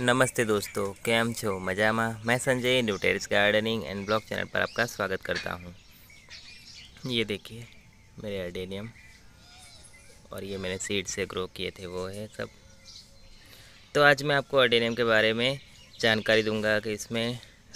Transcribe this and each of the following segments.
नमस्ते दोस्तों કેમ छो मजामा मैं Sanjay new terrace gardening and blog channel पर आपका स्वागत करता हूँ ये देखिए मेरे अर्डेनियम और ये मैंने सीड से ग्रो किए थे वो है सब तो आज मैं आपको अर्डेनियम के बारे में जानकारी दूंगा कि इसमें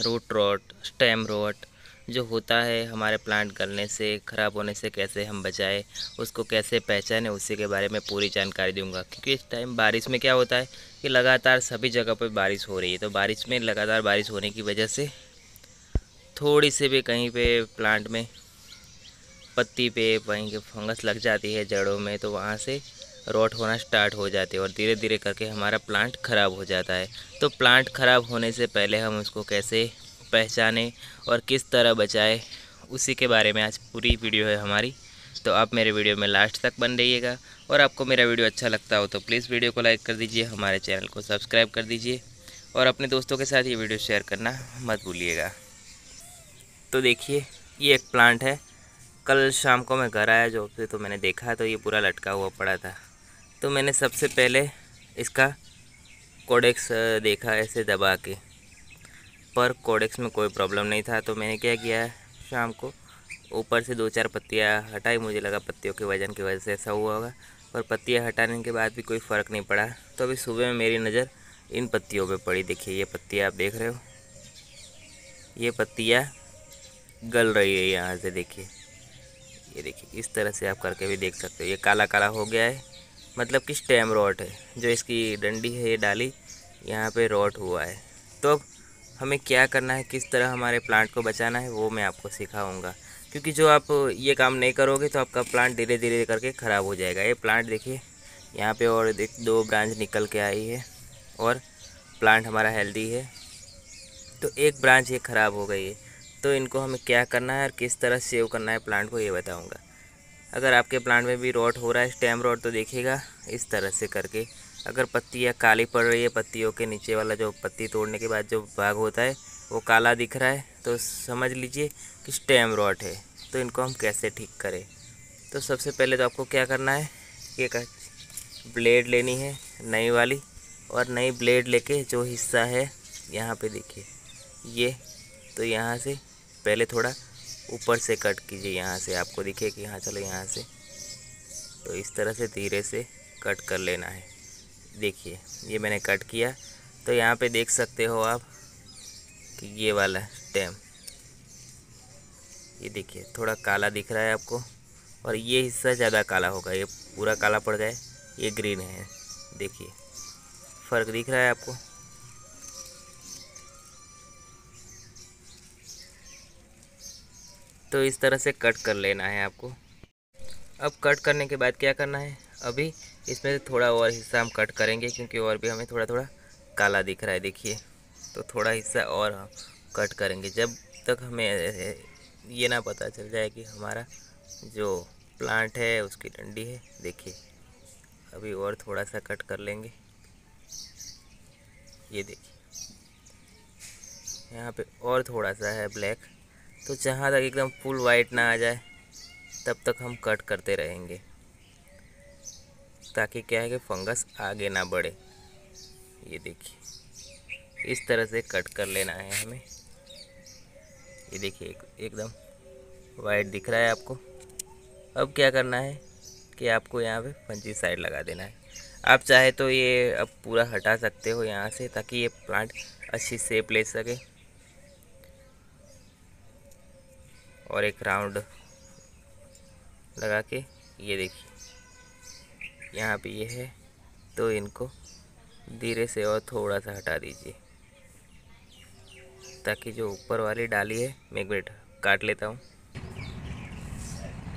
रूट रोट स्टेम रोट जो होता है हमारे प्लांट गलने से ख़राब होने से कैसे हम बचाएं उसको कैसे पहचाने उसी के बारे में पूरी जानकारी दूंगा क्योंकि इस टाइम बारिश में क्या होता है कि लगातार सभी जगह पर बारिश हो रही है तो बारिश में लगातार बारिश होने की वजह से थोड़ी सी भी कहीं पे प्लांट में पत्ती पे कहीं के फंगस लग जाती है जड़ों में तो वहाँ से रोट होना स्टार्ट हो जाती है और धीरे धीरे करके हमारा प्लांट ख़राब हो जाता है तो प्लांट ख़राब होने से पहले हम उसको कैसे पहचाने और किस तरह बचाए उसी के बारे में आज पूरी वीडियो है हमारी तो आप मेरे वीडियो में लास्ट तक बन रहिएगा और आपको मेरा वीडियो अच्छा लगता हो तो प्लीज़ वीडियो को लाइक कर दीजिए हमारे चैनल को सब्सक्राइब कर दीजिए और अपने दोस्तों के साथ ये वीडियो शेयर करना मत भूलिएगा तो देखिए ये एक प्लांट है कल शाम को मैं घर आया जॉब से तो मैंने देखा तो ये पूरा लटका हुआ पड़ा था तो मैंने सबसे पहले इसका कोडेक्स देखा ऐसे दबा के पर कोडेक्स में कोई प्रॉब्लम नहीं था तो मैंने क्या किया शाम को ऊपर से दो चार पत्तियाँ हटाई मुझे लगा पत्तियों के वज़न की वजह से ऐसा हुआ होगा पर पत्तियाँ हटाने के बाद भी कोई फ़र्क नहीं पड़ा तो अभी सुबह में मेरी नज़र इन पत्तियों पे पड़ी देखिए ये पत्तियाँ आप देख रहे हो ये पत्तियाँ गल रही है यहाँ से देखिए ये देखिए इस तरह से आप करके भी देख सकते हो ये काला काला हो गया है मतलब कि स्टैम रॉट है जो इसकी डंडी है ये डाली यहाँ पे रॉट हुआ है तो हमें क्या करना है किस तरह हमारे प्लांट को बचाना है वो मैं आपको सिखाऊंगा क्योंकि जो आप ये काम नहीं करोगे तो आपका प्लांट धीरे धीरे करके ख़राब हो जाएगा ये प्लांट देखिए यहाँ पे और दो ब्रांच निकल के आई है और प्लांट हमारा हेल्दी है तो एक ब्रांच ये ख़राब हो गई है तो इनको हमें क्या करना है और किस तरह सेव करना है प्लांट को ये बताऊँगा अगर आपके प्लांट में भी रोट हो रहा है स्टेम रोट तो देखिएगा इस तरह से करके अगर पत्तियाँ काली पड़ रही है पत्तियों के नीचे वाला जो पत्ती तोड़ने के बाद जो भाग होता है वो काला दिख रहा है तो समझ लीजिए कि स्टेम रॉट है तो इनको हम कैसे ठीक करें तो सबसे पहले तो आपको क्या करना है एक ब्लेड लेनी है नई वाली और नई ब्लेड लेके जो हिस्सा है यहाँ पे देखिए ये तो यहाँ से पहले थोड़ा ऊपर से कट कीजिए यहाँ से आपको दिखे कि हाँ चलो यहाँ से तो इस तरह से धीरे से कट कर लेना है देखिए ये मैंने कट किया तो यहाँ पे देख सकते हो आप कि ये वाला स्टेम ये देखिए थोड़ा काला दिख रहा है आपको और ये हिस्सा ज़्यादा काला होगा ये पूरा काला पड़ गया ये ग्रीन है देखिए फ़र्क दिख रहा है आपको तो इस तरह से कट कर लेना है आपको अब कट करने के बाद क्या करना है अभी इसमें से थोड़ा और हिस्सा हम कट करेंगे क्योंकि और भी हमें थोड़ा थोड़ा काला दिख रहा है देखिए तो थोड़ा हिस्सा और हम कट करेंगे जब तक हमें ये ना पता चल जाए कि हमारा जो प्लांट है उसकी डंडी है देखिए अभी और थोड़ा सा कट कर लेंगे ये देखिए यहाँ पे और थोड़ा सा है ब्लैक तो जहाँ तक एकदम फुल वाइट ना आ जाए तब तक हम कट करते रहेंगे ताकि क्या है कि फंगस आगे ना बढ़े ये देखिए इस तरह से कट कर लेना है हमें ये देखिए एक, एकदम वाइट दिख रहा है आपको अब क्या करना है कि आपको यहाँ पे फंजी साइड लगा देना है आप चाहे तो ये अब पूरा हटा सकते हो यहाँ से ताकि ये प्लांट अच्छी सेप ले सके और एक राउंड लगा के ये देखिए यहाँ पे ये यह है तो इनको धीरे से और थोड़ा सा हटा दीजिए ताकि जो ऊपर वाली डाली है मैं एक मिनट काट लेता हूँ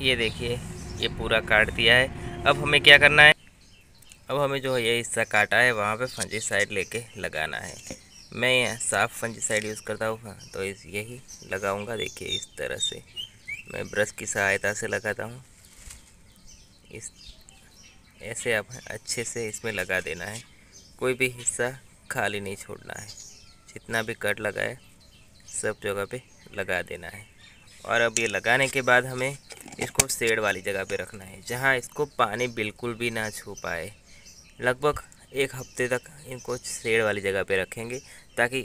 ये देखिए ये पूरा काट दिया है अब हमें क्या करना है अब हमें जो ये हिस्सा काटा है वहाँ पे फंजी साइड लेके लगाना है मैं साफ़ फंजी साइड यूज़ करता हूँ हाँ, तो इस यही लगाऊंगा देखिए इस तरह से मैं ब्रश की सहायता से लगाता हूँ इस ऐसे आप अच्छे से इसमें लगा देना है कोई भी हिस्सा खाली नहीं छोड़ना है जितना भी कट लगाए सब जगह पे लगा देना है और अब ये लगाने के बाद हमें इसको सेड वाली जगह पे रखना है जहाँ इसको पानी बिल्कुल भी ना छू पाए लगभग एक हफ्ते तक इनको सेड वाली जगह पे रखेंगे ताकि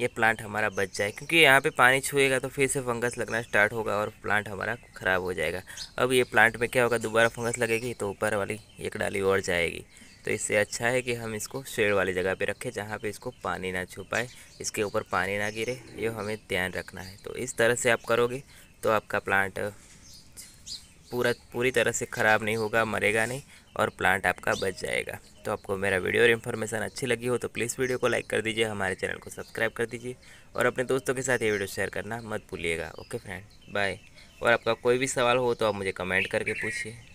ये प्लांट हमारा बच जाए क्योंकि यहाँ पे पानी छुएगा तो फिर से फंगस लगना स्टार्ट होगा और प्लांट हमारा ख़राब हो जाएगा अब ये प्लांट में क्या होगा दोबारा फंगस लगेगी तो ऊपर वाली एक डाली और जाएगी तो इससे अच्छा है कि हम इसको शेड वाली जगह पे रखें जहाँ पे इसको पानी ना छू पाए इसके ऊपर पानी ना गिरे ये हमें ध्यान रखना है तो इस तरह से आप करोगे तो आपका प्लांट पूरा पूरी तरह से ख़राब नहीं होगा मरेगा नहीं और प्लांट आपका बच जाएगा तो आपको मेरा वीडियो और इन्फॉर्मेशन अच्छी लगी हो तो प्लीज़ वीडियो को लाइक कर दीजिए हमारे चैनल को सब्सक्राइब कर दीजिए और अपने दोस्तों के साथ ये वीडियो शेयर करना मत भूलिएगा ओके फ्रेंड बाय और आपका कोई भी सवाल हो तो आप मुझे कमेंट करके पूछिए